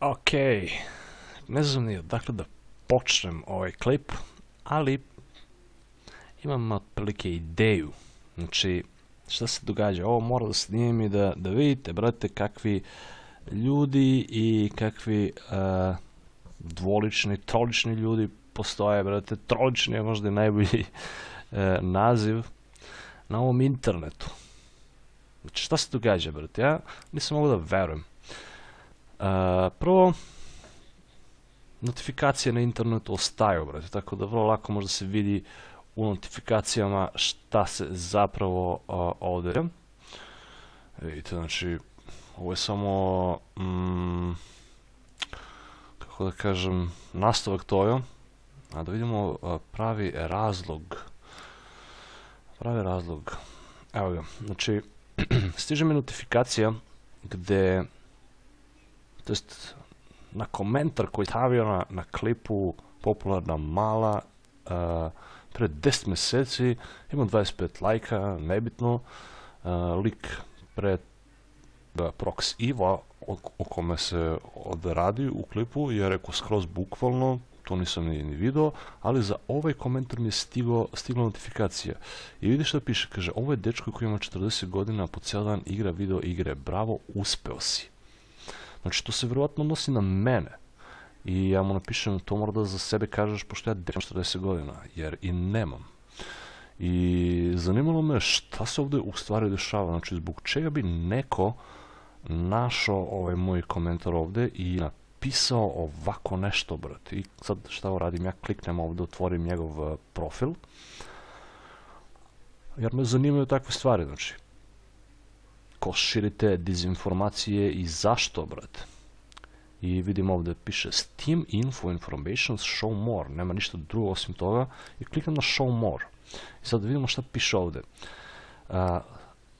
Ok, ne znam ni odakle da počnem ovaj klip, ali imam otprilike ideju. Znači, šta se događa? Ovo mora da snijem i da, vidite, brate, kakvi ljudi i kakvi dvolični, trolični ljudi postoje, brate. Trolični je možda i najbolji naziv na ovom internetu. Znači, šta se događa, brate? Ja nisam mogu da verujem prvo, notifikacije na internetu ostaju, brate, tako da vrlo lako možda se vidi u notifikacijama šta se zapravo uh, ovdje vidite, znači ovo je samo mm, kako da kažem nastavak toga a da vidimo pravi razlog pravi razlog evo ga, znači stiže mi notifikacija gdje to na komentar koji stavio na, na klipu popularna mala eh, pred 10 mjeseci, imam 25 lajka, nebitno, eh, lik pred uh, Prox Iva o, kome se odradi u klipu je rekao skroz bukvalno, to nisam ni, ni video, ali za ovaj komentar mi je stigla notifikacija. I vidi što piše, kaže, ovo je dečko koji ima 40 godina, po cijel dan igra video igre, bravo, uspeo si. Znači to se vjerojatno nosi na mene. I ja mu napišem, to mora da za sebe kažeš, pošto ja dešam 40 godina, jer i nemam. I zanimalo me šta se ovdje u stvari dešava, znači zbog čega bi neko našao ovaj moj komentar ovdje i napisao ovako nešto, brat. I sad šta radim, ja kliknem ovdje, otvorim njegov eh, profil, jer me zanimaju takve stvari, znači ko širite dizinformacije i zašto, brate. I vidim ovdje piše Steam Info Informations Show More, nema ništa drugo osim toga. I kliknem na Show More. I sad vidimo šta piše ovdje.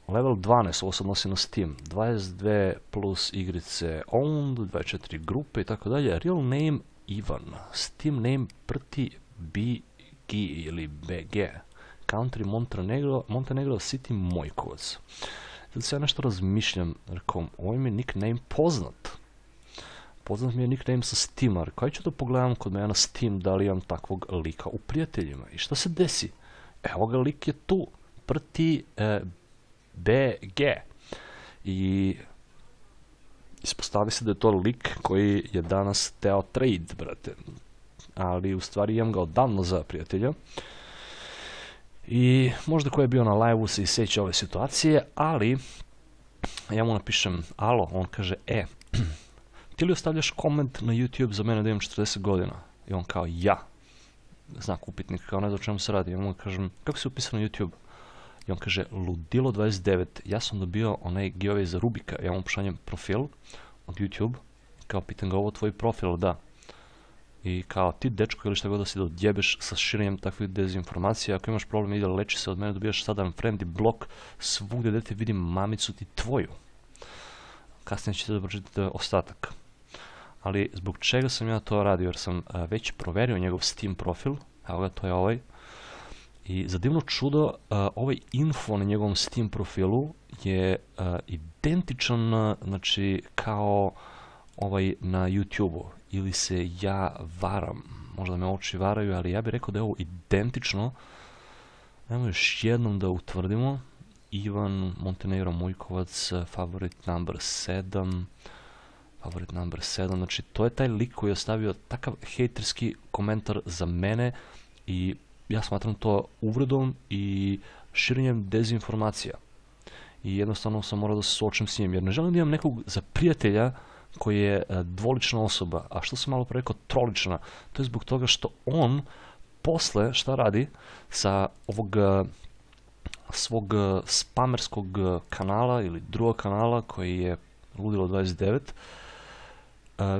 level 12, ovo se odnosi na Steam, 22 plus igrice owned, 24 grupe i tako dalje, real name Ivan, Steam name prti BG ili BG, country Montenegro, Montenegro City Mojkovac. Sad se ja nešto razmišljam, rekom, ovo mi je nickname poznat. Poznat mi je nickname sa Steama, rekao, ja ću da pogledam kod mene na Steam da li imam takvog lika u prijateljima. I što se desi? Evo ga lik je tu, prti e, BG. I ispostavi se da je to lik koji je danas teo trade, brate. Ali u stvari imam ga odavno za prijatelja. I možda koji je bio na live-u se i ove situacije, ali ja mu napišem alo, on kaže e, ti li ostavljaš koment na YouTube za mene da imam 40 godina? I on kao ja, znak upitnik, kao ne znam čemu se radi. on mu kažem kako si upisan na YouTube? I on kaže ludilo 29, ja sam dobio onaj giveaway za Rubika, ja mu pošanjem profil od YouTube, kao pitan ga ovo tvoj profil, da, i kao ti dečko ili šta god da si odjebeš sa širenjem takvih dezinformacija, ako imaš problem ide leči se od mene, dobijaš sada friendly blok svugdje gdje te vidim mamicu ti tvoju. Kasnije ćete da pročitati ostatak. Ali zbog čega sam ja to radio, jer sam eh, već proverio njegov Steam profil, evo ga to je ovaj, i za divno čudo eh, ovaj info na njegovom Steam profilu je eh, identičan znači kao ovaj na youtube ili se ja varam. Možda me oči varaju, ali ja bih rekao da je ovo identično. Ajmo još jednom da utvrdimo. Ivan Montenegro Mujkovac, favorit number 7. Favorite number 7, znači to je taj lik koji je ostavio takav hejterski komentar za mene i ja smatram to uvredom i širenjem dezinformacija. I jednostavno sam morao da se suočim s njim, jer ne želim da imam nekog za prijatelja koji je e, dvolična osoba, a što sam malo preko trolična, to je zbog toga što on posle šta radi sa ovog e, svog e, spamerskog kanala ili drugog kanala koji je Ludilo 29,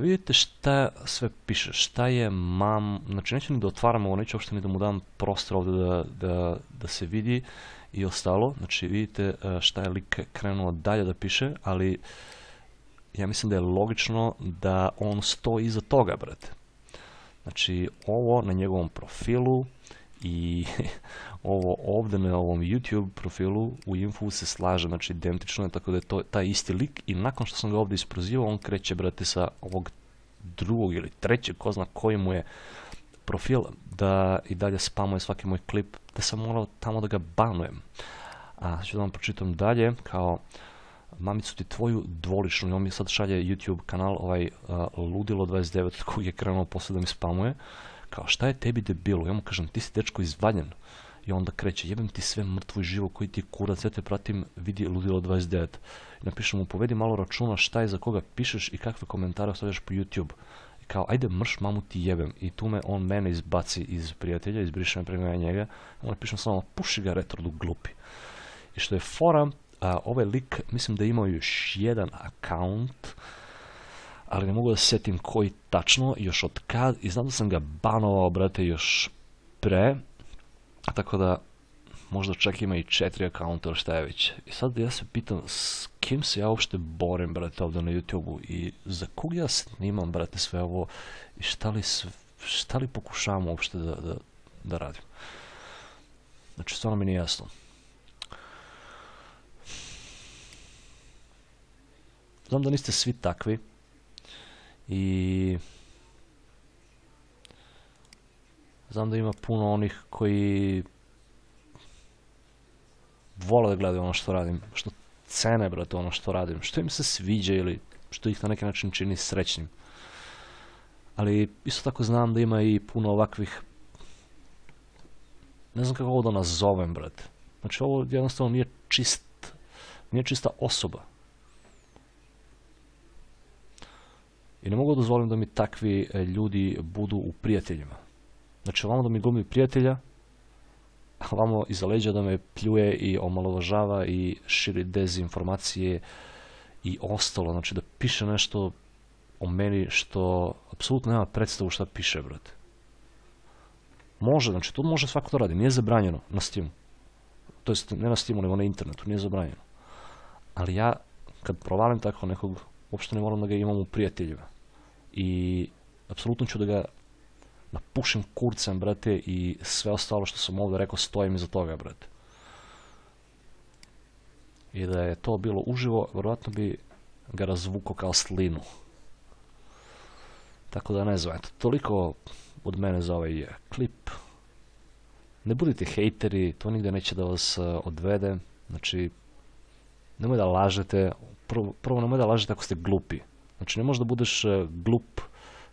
vidite šta sve piše, šta je mam, znači neću ni da otvaram ovo, neću ni da mu dam prostor ovdje da, da se vidi i ostalo, znači vidite šta je lik krenuo dalje da piše, ali ja mislim da je logično da on stoji iza toga, brate. Znači, ovo na njegovom profilu i ovo ovdje na ovom YouTube profilu u infu se slaže, znači identično je, tako da je to taj isti lik i nakon što sam ga ovdje isprozivao, on kreće, brate, sa ovog drugog ili trećeg, ko zna koji mu je profil, da i dalje spamuje svaki moj klip, da sam morao tamo da ga banujem. A, ću da vam pročitam dalje, kao mamicu ti tvoju dvoličnu, i on mi sad šalje YouTube kanal, ovaj e, Ludilo29 koji je krenuo posle da mi spamuje, kao šta je tebi debilo, ja mu kažem ti si dečko izvanjen. i onda kreće jebem ti sve mrtvo i živo koji ti je kurac, ja te pratim, vidi Ludilo29, napišem mu povedi malo računa šta je za koga pišeš i kakve komentare ostavljaš po YouTube, I kao ajde mrš mamu ti jebem i tu me on mene izbaci iz prijatelja, izbriše me prema njega, onda pišem samo puši ga retrodu glupi. I što je fora, ovaj lik, mislim da imao još jedan account, ali ne mogu da setim koji tačno, još od kad, i znam da sam ga banovao, brate, još pre, tako da možda čak ima i četiri akaunta ili šta je već. I sad ja se pitam s kim se ja uopšte borim, brate, ovdje na YouTube-u i za kog ja snimam, brate, sve ovo i šta li, šta li pokušavam uopšte da, da radim. Znači, stvarno mi nije jasno. Znam da niste svi takvi. I... Znam da ima puno onih koji vole da gledaju ono što radim, što cene, brate, ono što radim, što im se sviđa ili što ih na neki način čini srećnim. Ali isto tako znam da ima i puno ovakvih, ne znam kako ovo da nazovem, brate. Znači ovo jednostavno nije čist, nije čista osoba. I ne mogu dozvolim da mi takvi e, ljudi budu u prijateljima. Znači ovamo da mi gumi prijatelja, a vamo iza leđa da me pljuje i omalovažava i širi dezinformacije i ostalo. Znači da piše nešto o meni što apsolutno nema predstavu šta piše, brate. Može, znači to može svako to radi, nije zabranjeno na Steamu. To je ne na Steamu, nego na internetu, nije zabranjeno. Ali ja kad provalim tako nekog uopšte ne moram da ga imam u prijateljima. I apsolutno ću da ga napušim kurcem, brate, i sve ostalo što sam ovdje rekao stojim iza toga, brate. I da je to bilo uživo, vjerojatno bi ga razvuko kao slinu. Tako da ne znam, eto, toliko od mene za ovaj eh, klip. Ne budite hejteri, to nigde neće da vas eh, odvede. Znači, nemoj da lažete, prvo, prvo nemoj da lažete ako ste glupi. Znači ne možeš da budeš e, glup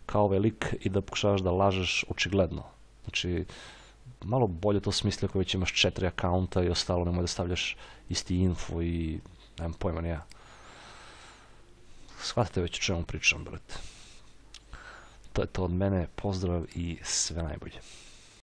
kao velik ovaj i da pokušavaš da lažeš očigledno. Znači, malo bolje to smisli ako već imaš četiri akaunta i ostalo, nemoj da stavljaš isti info i nemam pojma nije. Shvatite već o čemu pričam, brate. To je to od mene, pozdrav i sve najbolje.